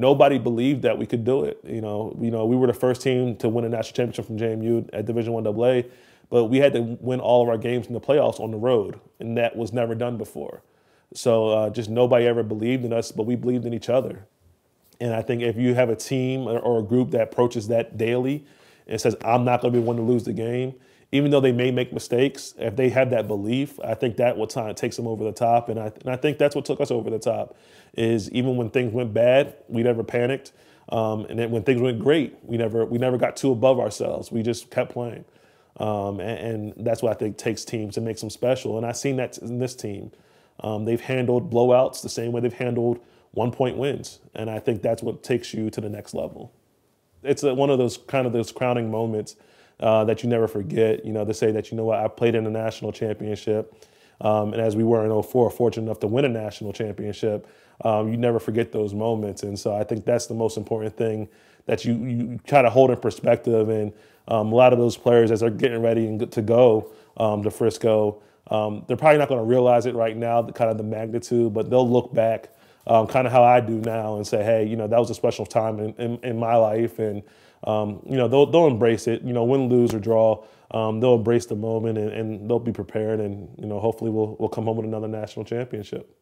nobody believed that we could do it. You know, you know, we were the first team to win a national championship from JMU at Division One AA, but we had to win all of our games in the playoffs on the road, and that was never done before. So uh, just nobody ever believed in us, but we believed in each other. And I think if you have a team or a group that approaches that daily, and says, I'm not going to be one to lose the game, even though they may make mistakes, if they have that belief, I think that what time takes them over the top. And I, and I think that's what took us over the top is even when things went bad, we never panicked. Um, and then when things went great, we never we never got too above ourselves. We just kept playing. Um, and, and, that's what I think takes teams and makes them special. And I've seen that in this team. Um, they've handled blowouts the same way they've handled one point wins. And I think that's what takes you to the next level it's a, one of those kind of those crowning moments uh, that you never forget. You know, to say that you know what I played in a national championship, um, and as we were in 04, fortunate enough to win a national championship. Um, you never forget those moments, and so I think that's the most important thing that you you kind of hold in perspective. And um, a lot of those players, as they're getting ready to go um, to Frisco, um, they're probably not going to realize it right now, the kind of the magnitude, but they'll look back um, kind of how I do now and say, hey, you know, that was a special time in, in, in my life. And, um, you know, they'll, they'll embrace it, you know, win, lose, or draw. Um, they'll embrace the moment and, and, they'll be prepared. And, you know, hopefully we'll, we'll come home with another national championship.